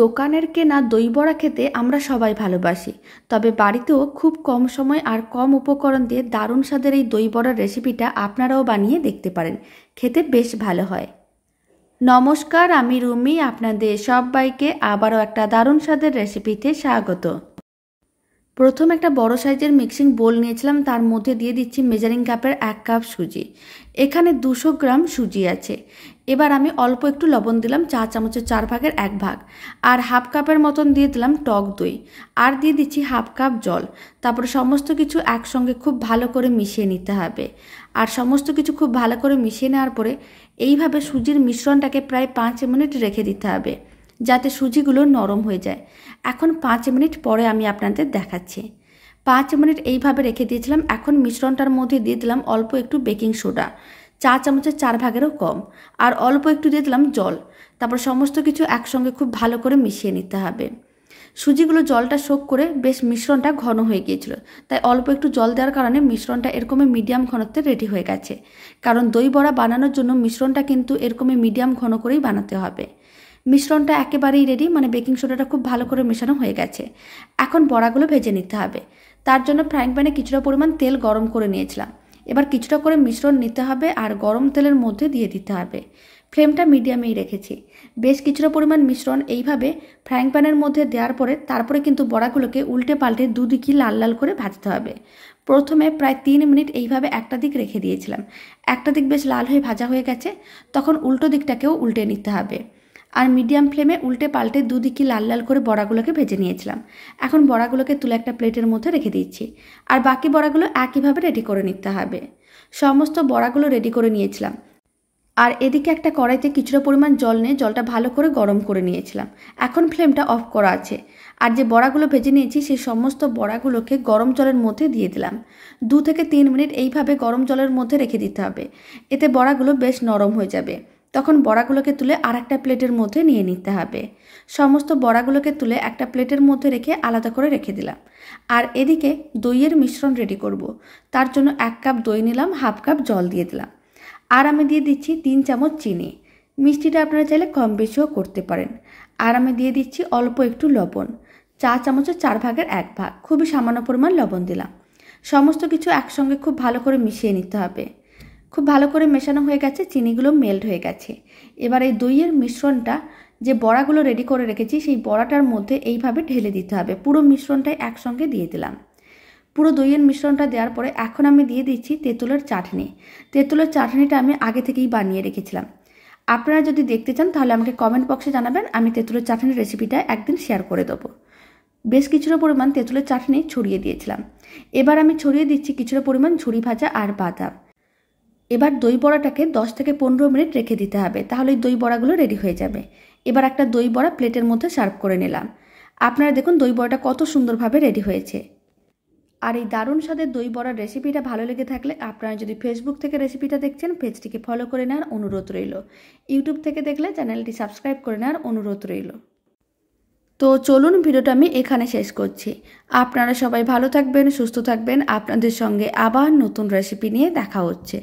দোকানের কেনা দইবড়া খেতে আমরা সবাই ভালোবাসি তবে বাড়িতেও খুব কম সময় আর কম উপকরণ দিয়ে দারুণ স্বাদের এই দইবড়ার রেসিপিটা আপনারাও বানিয়ে দেখতে পারেন খেতে বেশ ভালো হয় নমস্কার আমি রুমি আপনাদের সবাইকে আবারও একটা দারুণ স্বাদের রেসিপিতে স্বাগত প্রথম একটা বড় সাইজের মিক্সিং বোল নিয়েছিলাম তার মধ্যে দিয়ে দিচ্ছি মেজারিং কাপের এক কাপ সুজি এখানে দুশো গ্রাম সুজি আছে এবার আমি অল্প একটু লবণ দিলাম চা চামচের চার ভাগের এক ভাগ আর হাফ কাপের মতন দিয়ে দিলাম টক দই আর দিয়ে দিচ্ছি হাফ কাপ জল তারপরে সমস্ত কিছু একসঙ্গে খুব ভালো করে মিশিয়ে নিতে হবে আর সমস্ত কিছু খুব ভালো করে মিশিয়ে নেওয়ার পরে এইভাবে সুজির মিশ্রণটাকে প্রায় পাঁচ মিনিট রেখে দিতে হবে যাতে সুজিগুলো নরম হয়ে যায় এখন পাঁচ মিনিট পরে আমি আপনাদের দেখাচ্ছি পাঁচ মিনিট এইভাবে রেখে দিয়েছিলাম এখন মিশ্রণটার মধ্যে দিয়ে দিলাম অল্প একটু বেকিং সোডা চা চামচের চার ভাগেরও কম আর অল্প একটু দিয়ে দিলাম জল তারপর সমস্ত কিছু একসঙ্গে খুব ভালো করে মিশিয়ে নিতে হবে সুজিগুলো জলটা শোক করে বেশ মিশ্রণটা ঘন হয়ে গিয়েছিল তাই অল্প একটু জল দেওয়ার কারণে মিশ্রণটা এরকমই মিডিয়াম ঘনত্বে রেডি হয়ে গেছে কারণ দই বড়া বানানোর জন্য মিশ্রণটা কিন্তু এরকমই মিডিয়াম ঘন করেই বানাতে হবে মিশ্রণটা একেবারেই রেডি মানে বেকিং সোডাটা খুব ভালো করে মেশানো হয়ে গেছে এখন বড়াগুলো ভেজে নিতে হবে তার জন্য ফ্রাইং প্যানে কিছুটা পরিমাণ তেল গরম করে নিয়েছিলাম এবার কিছুটা করে মিশ্রণ নিতে হবে আর গরম তেলের মধ্যে দিয়ে দিতে হবে ফ্লেমটা মিডিয়ামেই রেখেছি বেশ কিছুটা পরিমাণ মিশ্রণ এইভাবে ফ্রাইং প্যানের মধ্যে দেওয়ার পরে তারপরে কিন্তু বড়াগুলোকে উল্টে পাল্টে দুদিকই লাল লাল করে ভাজতে হবে প্রথমে প্রায় তিন মিনিট এইভাবে একটা দিক রেখে দিয়েছিলাম একটা দিক বেশ লাল হয়ে ভাজা হয়ে গেছে তখন উল্টো দিকটাকেও উল্টে নিতে হবে আর মিডিয়াম ফ্লেমে উল্টে পাল্টে দুদিকে লাল লাল করে বড়াগুলোকে ভেজে নিয়েছিলাম এখন বড়াগুলোকে তুলে একটা প্লেটের মধ্যে রেখে দিচ্ছি আর বাকি বড়াগুলো একইভাবে রেডি করে নিতে হবে সমস্ত বড়াগুলো রেডি করে নিয়েছিলাম আর এদিকে একটা কড়াইতে কিছুটা পরিমাণ জল নিয়ে জলটা ভালো করে গরম করে নিয়েছিলাম এখন ফ্লেমটা অফ করা আছে আর যে বড়াগুলো ভেজে নিয়েছি সেই সমস্ত বড়াগুলোকে গরম জলের মধ্যে দিয়ে দিলাম দু থেকে তিন মিনিট এইভাবে গরম জলের মধ্যে রেখে দিতে হবে এতে বড়াগুলো বেশ নরম হয়ে যাবে তখন বড়াগুলোকে তুলে আর একটা প্লেটের মধ্যে নিয়ে নিতে হবে সমস্ত বড়াগুলোকে তুলে একটা প্লেটের মধ্যে রেখে আলাদা করে রেখে দিলাম আর এদিকে দইয়ের মিশ্রণ রেডি করব। তার জন্য এক কাপ দই নিলাম হাফ কাপ জল দিয়ে দিলাম আর আমি দিয়ে দিচ্ছি তিন চামচ চিনি মিষ্টিটা আপনারা চাইলে কম বেশিও করতে পারেন আর আমি দিয়ে দিচ্ছি অল্প একটু লবণ চা চামচের চার ভাগের এক ভাগ খুবই সামান্য পরিমাণ লবণ দিলাম সমস্ত কিছু একসঙ্গে খুব ভালো করে মিশিয়ে নিতে হবে খুব ভালো করে মেশানো হয়ে গেছে চিনিগুলো মেল্ট হয়ে গেছে এবার এই দইয়ের মিশ্রণটা যে বড়াগুলো রেডি করে রেখেছি সেই বড়াটার মধ্যে এইভাবে ঢেলে দিতে হবে পুরো মিশ্রণটাই একসঙ্গে দিয়ে দিলাম পুরো দইয়ের মিশ্রণটা দেওয়ার পরে এখন আমি দিয়ে দিচ্ছি তেঁতুলের চাটনি তেঁতুলের চাটনিটা আমি আগে থেকেই বানিয়ে রেখেছিলাম আপনারা যদি দেখতে চান তাহলে আমাকে কমেন্ট বক্সে জানাবেন আমি তেঁতুলের চাটনির রেসিপিটা একদিন শেয়ার করে দেবো বেশ কিছুটা পরিমাণ তেঁতুলের চাটনি ছড়িয়ে দিয়েছিলাম এবার আমি ছড়িয়ে দিচ্ছি কিছুটা পরিমাণ ঝুড়ি ভাজা আর বাদাম এবার দই বড়াটাকে 10 থেকে পনেরো মিনিট রেখে দিতে হবে তাহলে দই বড়াগুলো রেডি হয়ে যাবে এবার একটা দই বড়া প্লেটের মধ্যে সার্ভ করে নিলাম আপনারা দেখুন দই বড়াটা কত সুন্দরভাবে রেডি হয়েছে আর এই দারুণ স্বাদের দই বড়ার রেসিপিটা ভালো লেগে থাকলে আপনারা যদি ফেসবুক থেকে রেসিপিটা দেখছেন পেজটিকে ফলো করে নেওয়ার অনুরোধ রইল ইউটিউব থেকে দেখলে চ্যানেলটি সাবস্ক্রাইব করে নেওয়ার অনুরোধ রইল তো চলুন ভিডিওটা আমি এখানে শেষ করছি আপনারা সবাই ভালো থাকবেন সুস্থ থাকবেন আপনাদের সঙ্গে আবার নতুন রেসিপি নিয়ে দেখা হচ্ছে